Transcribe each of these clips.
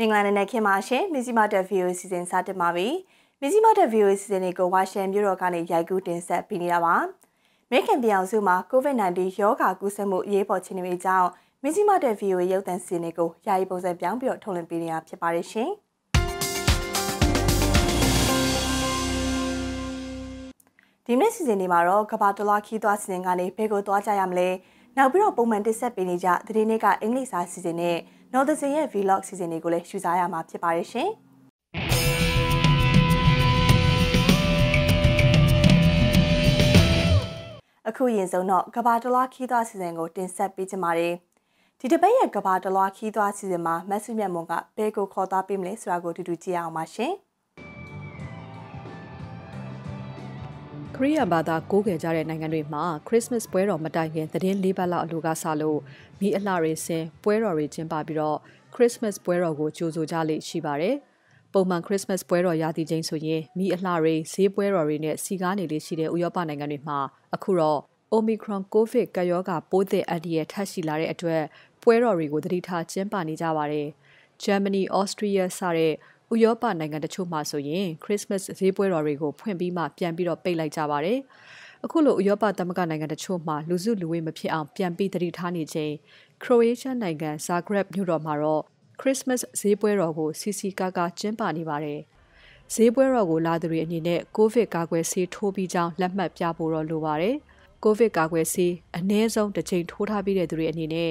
မင်္ဂလာနံနက်ခင်းပါရှင်မီဇီမာတက် VOE စီစဉ်စတင်ပါပြီမီဇီမာတက် VOE စီစဉ်တွေကိုဝါရှင်မြို့တော်ကနေရိုက်ကူးတင်ဆက်ပေးနေတာပါမိခင်ပြောင်စုမှာ COVID-19 ရောဂါကူးစက်မှုအရေးပေါ်ခြင်းတွေကြောင့်မီဇီမာတက် VOE ရုပ်သံစီစဉ်တွေကိုယာယီပုံစံပြောင်းပြီးတော့ထုတ်လွှင့်ပေးနေတာဖြစ်ပါတယ်ရှင်ဒီနေ့စီစဉ်နေမှာတော့ကဘာတလွားခီးသွားစီစဉ်ကနေဘယ်ကိုသွားကြရမလဲ။နောက်ပြီးတော့ပုံမှန်တင်ဆက်ပေးနေကြသတင်းတွေကအင်္ဂလိပ်စာစီစဉ်နဲ့ North Sea ရဲ့ Vlog စီစဉ်တွေကိုလည်းရှုစားရမှာဖြစ်ပါတယ်ရှင်။အခုရင်ဆုံးတော့ကဘာတလွားခီးသွွားစီစဉ်ကိုတင်ဆက်ပေးကြပါမယ်။ဒီတစ်ပတ်ရဲ့ကဘာတလွားခီးသွွားစီစဉ်မှာမဆုမြတ်မွန်ကဘဲကိုခေါ်သွားပေးမလဲဆိုတာကိုတူတူကြည့်အောင်ပါရှင်။ခရီးယန်ဘာသာကိုးကွယ်ကြတဲ့နိုင်ငံတွေမှာခရစ်စမတ်ပွဲတော်မတိုင်ခင်သတင်း၄ပတ်လောက်အလိုကစလို့မိအလှတွေဆင်ပွဲတော်တွေကျင်းပပြီးတော့ခရစ်စမတ်ပွဲတော်ကိုကြိုဆိုကြလေ့ရှိပါတယ်။ပုံမှန်ခရစ်စမတ်ပွဲတော်ရာသီချင်းဆိုရင်မိအလှတွေဈေးပွဲတော်တွေနဲ့စီကားနေလေ့ရှိတဲ့ဥရောပနိုင်ငံတွေမှာအခုတော့ Omicron COVID ကရောဂါပိုးသစ်အန္တရာယ်ထပ်ရှိလာတဲ့အတွက်ပွဲတော်တွေကိုသတိထားကျင်းပနေကြပါတယ်။ဂျာမနီ၊အော်စတြီးယားစတဲ့ဥရောပနိုင်ငံတချို့မှာဆိုရင် Christmas ဈေးပွဲတော်တွေကိုဖွင့်ပြီးမှပြန်ပြီးတော့ပိတ်လိုက်ကြပါတယ်။အခုလိုဥရောပသမဂ္ဂနိုင်ငံတချို့မှာလူစုလူဝေးမဖြစ်အောင်ပြန်ပြီးသတိထားနေချိန် Croatia နိုင်ငံ Zagreb မြို့တော်မှာတော့ Christmas ဈေးပွဲတော်ကိုစီစီကားကားကျင်းပနေပါတယ်။ဈေးပွဲတော်ကိုလာသူတွေအနေနဲ့ကိုဗစ်ကာကွယ်ဆေးထိုးပြီးကြောင်းလက်မှတ်ပြဖို့တော့လိုပါတယ်။ကိုဗစ်ကာကွယ်ဆေးအနည်းဆုံးတစ်ချိန်ထိုးထားပြီးတဲ့သူတွေအနေနဲ့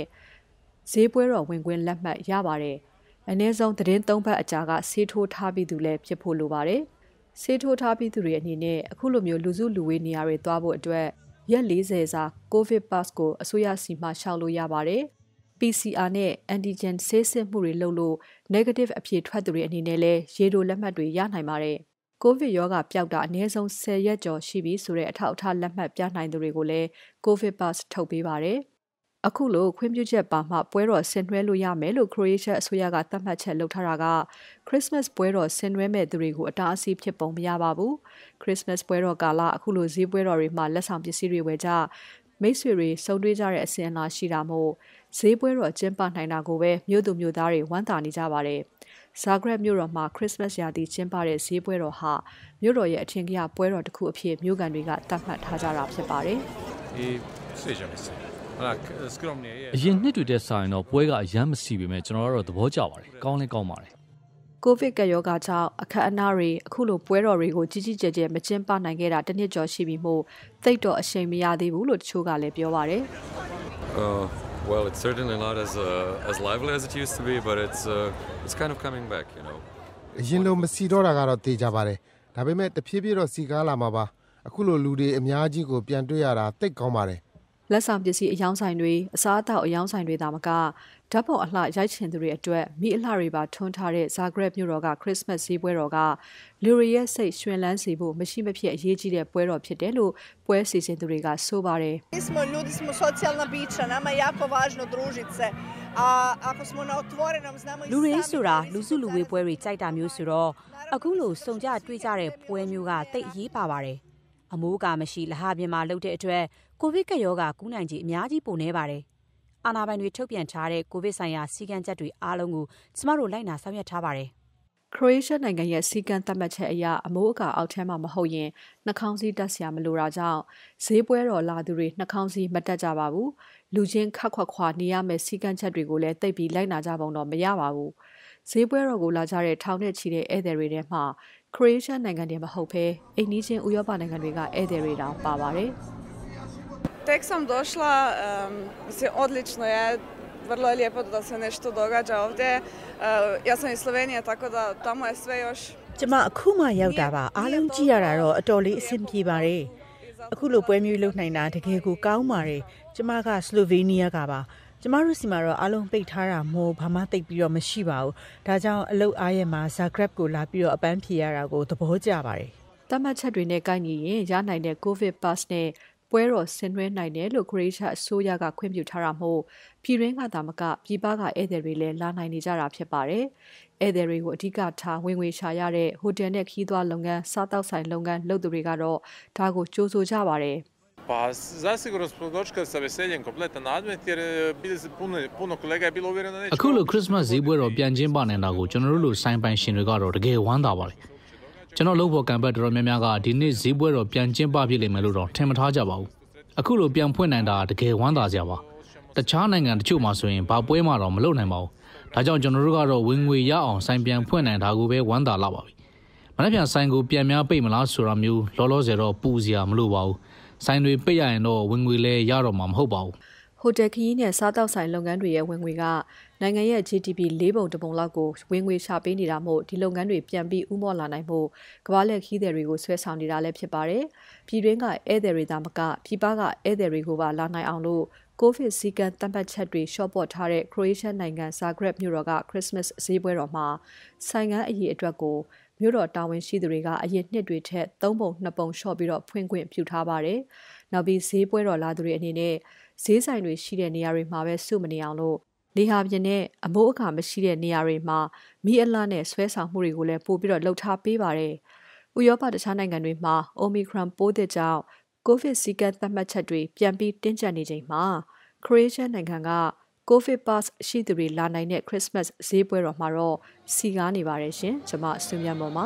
ဈေးပွဲတော်ဝင်ခွင့်လက်မှတ်ရပါတယ်။အနည်းဆုံးသတင်း၃ဘတ်အကြာကဆေးထိုးထားပြီးသူလည်းဖြစ်ဖို့လိုပါတယ်။ဆေးထိုးထားပြီးသူတွေအနေနဲ့အခုလိုမျိုးလူစုလူဝေးနေရာတွေသွားဖို့အတွက်ရက်40စာ COVID pass ကို အစိုးရစီမှရှောက်လို့ရပါတယ်။ PCR နဲ့ antigen ဆေးစစ်မှုတွေလုပ်လို့ negative အဖြေထွက်သူတွေအနေနဲ့လည်းရေတိုလက်မှတ်တွေရနိုင်ပါတယ်။ကိုဗစ်ရောဂါပျောက်တာအနည်းဆုံး10ရက်ကျော်ရှိပြီဆိုတဲ့အထောက်အထားလက်မှတ်ပြနိုင်သူတွေကိုလည်း COVID pass ထုတ်ပေးပါတယ်။အခုလိုခွင့်ပြုချက်ပါမှပွဲတော်ဆင်နွှဲလို့ရမယ်လို့ Croatia အစိုးရကသတ်မှတ်ချက်လုပ်ထားတာက Christmas ပွဲတော်ဆင်နွှဲမဲ့သူတွေကိုအတားအဆီးဖြစ်ပုံမရပါဘူး Christmas ပွဲတော်ကာလအခုလိုဈေးပွဲတော်တွေမှာလက်ဆောင်ပစ္စည်းတွေဝယ်ကြမိတ်ဆွေတွေဆုံတွေ့ကြတဲ့အစဉ်အလာရှိတာမို့ဈေးပွဲတော်ကျင်းပနိုင်တာကိုပဲမြို့သူမြို့သားတွေဝမ်းသာနေကြပါတယ်ဇာဂရက်မြို့တော်မှာခရစ်စမတ်ရာသီကျင်းပတဲ့ဈေးပွဲတော်ဟာမြို့တော်ရဲ့အထင်ကရပွဲတော်တစ်ခုအဖြစ်မြို့ကန်တွေကသတ်မှတ်ထားကြတာဖြစ်ပါတယ်။အရင်နှစ်တွေတည်းစာရင်တော့ပွဲကအရမ်းမရှိပေမဲ့ကျွန်တော်ကတော့သဘောကျပါတယ်ကောင်းလဲကောင်းပါတယ်ကိုဗစ်ကရောဂါကြောင့်အခက်အနားတွေအခုလိုပွဲတော်တွေကိုကြီးကြီးကျယ်ကျယ်မကျင်းပနိုင်ခဲ့တာတစ်နှစ်ကျော်ရှိပြီမို့သိတော့အချိန်မရသေးဘူးလို့တချို့ကလည်းပြောပါတယ် well it's certainly not as uh, as lively as it used to be but it's uh, it's kind of coming back you know အရင်လိုမစီတော့တာကတော့တေးကြပါတယ်ဒါပေမဲ့တဖြည်းဖြည်းတော့စီကားလာမှာပါအခုလိုလူတွေအများကြီးကိုပြန်တွေ့ရတာတိတ်ကောင်းပါတယ်လက်ဆောင်ပစ္စည်းအယောင်းဆိုင်တွေအစားအသောက်အယောင်းဆိုင်တွေသာမကဓာတ်ပုံအလှရိုက်ချင်သူတွေအတွက်မိအလှတွေပါထွန်းထားတဲ့ဇာဂရက်မြို့တော်ကခရစ်စမတ်ဈေးပွဲတော်ကလူတွေရဲ့စိတ်ရှင်လန်းစေဖို့မရှိမဖြစ်အရေးကြီးတဲ့ပွဲတော်ဖြစ်တယ်လို့ပွဲစီစဉ်သူတွေကဆိုပါတယ်။ Mi smo ljudi smo socijalna bića, nama je jako važno družit se. A ako smo na otvorenom znamo i လူတွေဆိုတာလူစုလူဝေးပွဲတွေကြိုက်တာမျိုးဆိုတော့အခုလိုစုံကြတွေ့ကြတဲ့ပွဲမျိုးကတိတ်အရေးပါပါတယ်။အမိုးအကာမရှိလဟာပြင်မှာလုပ်တဲ့အတွက်ကိုဗစ်ကပ်ရောဂါကူးနိုင်ခြေအများကြီးပိုနည်းပါတယ်။အာဏာပိုင်တွေထုတ်ပြန်ထားတဲ့ကိုဗစ်ဆိုင်ရာစည်းကမ်းချက်တွေအားလုံးကိုကျမတို့လိုက်နာဆောင်ရွက်ထားပါတယ်။”ခရိုအေးရှားနိုင်ငံရဲ့စည်းကမ်းသတ်မှတ်ချက်အရအမိုးအကာအောက်ထဲမှာမဟုတ်ရင်နှာခေါင်းစည်းတပ်စရာမလိုတာကြောင့်ဈေးပွဲတော်လာသူတွေနှာခေါင်းစည်းမတပ်ကြပါဘူး။လူချင်းခပ်ခွာခွာနေရမယ့်စည်းကမ်းချက်တွေကိုလည်းသိပ်ပြီးလိုက်နာကြပုံတော့မရပါဘူး။ဈေးပွဲတော်ကိုလာကြတဲ့ထောင်နဲ့ချီတဲ့ဧည့်သည်တွေထဲမှာခရိုအေးရှားနိုင်ငံတည်းမဟုတ်ဘဲအိမ်နီးချင်းဥရောပနိုင်ငံတွေကဧည့်သည်တွေတောင်ပါပါတယ်။ Tek sam došla, mislim odlično je vrlo je lijepo da se nešto događa ovdje. Ja sam iz Slovenije, tako da tamo je sve još ကျမအခုမှရောက်တာပါအားလုံးကြည့်ရတာတော့အတော်လေးအဆင်ပြေပါတယ်အခုလိုပွဲမျိုးလုပ်နိုင်တာတကယ်ကိုကောင်းပါတယ်ကျမကစလိုဗေးနီးယားကပါကျမတို့စီမှာတော့အားလုံးပိတ်ထားတာမို့ဘာမှသိပ်ပြီးတော့မရှိပါဘူး။ဒါကြောင့်အလုတ်အားရမှာဇာဂရက်ကိုလာပြီးတော့အပန်းဖြေရတာကိုသဘောကျပါတယ်။တမတ်ချက်တွေနဲ့ကိုက်ညီရင်ရနိုင်တဲ့ COVID pass နဲ့ပွဲတော်ဆင်နွှဲနိုင်တယ်လို့ခရိချအစိုးရကခွင့်ပြုထားတာမို့ပြည်ရင်းကသာမကပြည်ပကဧည့်သည်တွေလည်းလာနိုင်နေကြတာဖြစ်ပါတယ်။ဧည့်သည်တွေကိုအဓိကထားဝင်ငွေရှာရတဲ့ဟိုတယ်နဲ့ခီးသွွားလုပ်ငန်းစားတောက်ဆိုင်လုပ်ငန်းလုပ်သူတွေကတော့ဒါကိုကြိုးဆိုကြပါတယ်။ Pa zasigurno smo dočekali sa veseljem kompletan advent jer bili puno, puno kolega je bilo uvjereno da neće... အခုလို Christmas ဈေးပွဲတော်ပြန်ကျင်းပနေတာကိုကျွန်တော်တို့လိုစိုင်းပိုင်ရှင်တွေကတော့တကယ်ဝမ်းသာပါတယ်။ကျွန်တော်လုပ်ဖို့ကံပတ်တော်များများကဒီနေ့ဈေးပွဲတော်ပြန်ကျင်းပဖြစ်လိမ့်မယ်လို့တော့ထင်မထားကြပါဘူး။အခုလိုပြန်ဖွင့်နိုင်တာတကယ်ဝမ်းသာစရာပါ။တခြားနိုင်ငံတချို့မှာဆိုရင်ဘာပွဲမှတော့မလုပ်နိုင်ပါဘူး။ဒါကြောင့်ကျွန်တော်တို့ကတော့ဝင်ငွေရအောင်စိုင်းပြန်ဖွင့်နိုင်တာကိုပဲဝမ်းသာလာပါပြီ။မနေ့ပြန်ဆိုင်ကိုပြန်များပိတ်မလားဆိုတာမျိုးလောလောဆယ်တော့ပူစရာမလိုပါဘူး။ဆိုင်တွေပိတ်ရရင်တော့ဝင်ငွေလည်းရတော့မှာမဟုတ်ပါဘူးဟိုတယ်ခရီးနဲ့စားတောက်ဆိုင်လုပ်ငန်းတွေရဲ့ဝင်ငွေကနိုင်ငံရဲ့ GDP ၄ပုံတစ်ပုံလောက်ကိုဝင်ငွေရှာပေးနေတာမို့ဒီလုပ်ငန်းတွေပြန်ပြီးဥမော့လာနိုင်မှုကမ္ဘာလက်ခီးသည်တွေကိုဆွဲဆောင်နေတာလည်းဖြစ်ပါတယ်။ပြည်တွင်းကဧည့်သည်တွေသာမကပြည်ပကဧည့်သည်တွေကိုပါလာနိုင်အောင်လို့ကိုဗစ်စည်းကမ်းတတ်မှတ်ချက်တွေ short ပေါ်ထားတဲ့ Croatian နိုင်ငံ Zagreb မြို့တော်က Christmas ဈေးပွဲတော်မှာဆိုင်ငန်းအရေးအတွက်ကိုမြို့တော်တာဝန်ရှိသူတွေကအရင်နှစ်တွေထက်၃ပုံ၂ပုံလျှော့ပြီးတော့ဖွင့်ခွင့်ပြုထားပါတယ်။နောက်ပြီးဈေးပွဲတော်လာသူတွေအနေနဲ့ဈေးဆိုင်တွေရှိတဲ့နေရာတွေမှာပဲစုမနေအောင်လို့လေဟာပြင်နဲ့အမိုးအခါမရှိတဲ့နေရာတွေမှာမိအလနဲ့ဆွဲဆောင်မှုတွေကိုလည်းပို့ပြီးတော့လှုပ်ထားပေးပါတယ်။ဥရောပတခြားနိုင်ငံတွေမှာ Omicron ပိုးသစ်ကြောင့် COVID စီးကပ်သတ်မှတ်ချက်တွေပြန်ပြီးတင်းကျပ်နေချိန်မှာ Croatia နိုင်ငံက COVID Pass ရှိသူတွေလာနိုင်တဲ့ Christmas ဈေးပွဲတော်မှာတော့စီကားနေပါတယ်ရှင်ကျွန်မစုမြတ်မော်ပါ